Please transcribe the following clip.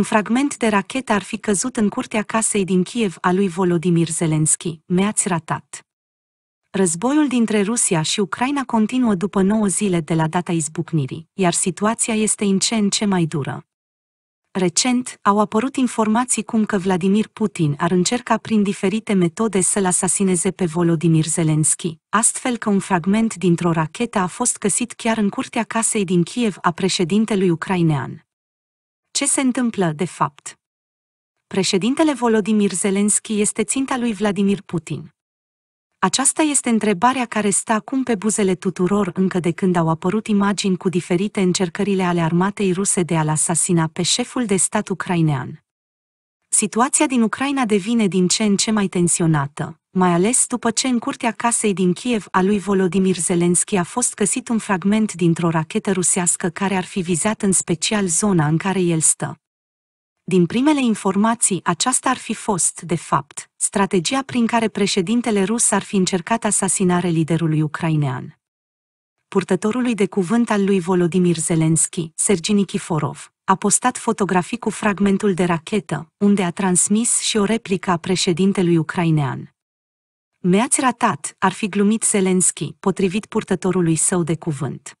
un fragment de rachetă ar fi căzut în curtea casei din Kiev a lui Volodimir Zelenski. Mi-ați ratat. Războiul dintre Rusia și Ucraina continuă după 9 zile de la data izbucnirii, iar situația este în ce în ce mai dură. Recent, au apărut informații cum că Vladimir Putin ar încerca prin diferite metode să-l asasineze pe Volodimir Zelensky, astfel că un fragment dintr-o rachetă a fost găsit chiar în curtea casei din Kiev a președintelui ucrainean ce se întâmplă de fapt. Președintele Volodimir Zelenski este ținta lui Vladimir Putin. Aceasta este întrebarea care stă acum pe buzele tuturor încă de când au apărut imagini cu diferite încercările ale armatei ruse de a-l asasina pe șeful de stat ucrainean. Situația din Ucraina devine din ce în ce mai tensionată, mai ales după ce în curtea casei din Kiev a lui Volodimir Zelenski a fost găsit un fragment dintr-o rachetă rusească care ar fi vizat în special zona în care el stă. Din primele informații, aceasta ar fi fost, de fapt, strategia prin care președintele rus ar fi încercat asasinarea liderului ucrainean. Purtătorului de cuvânt al lui Volodimir Zelenski, Sergi Nikiforov, a postat fotografii cu fragmentul de rachetă, unde a transmis și o replică a președintelui ucrainean. Mi-ați ratat, ar fi glumit Zelenski, potrivit purtătorului său de cuvânt.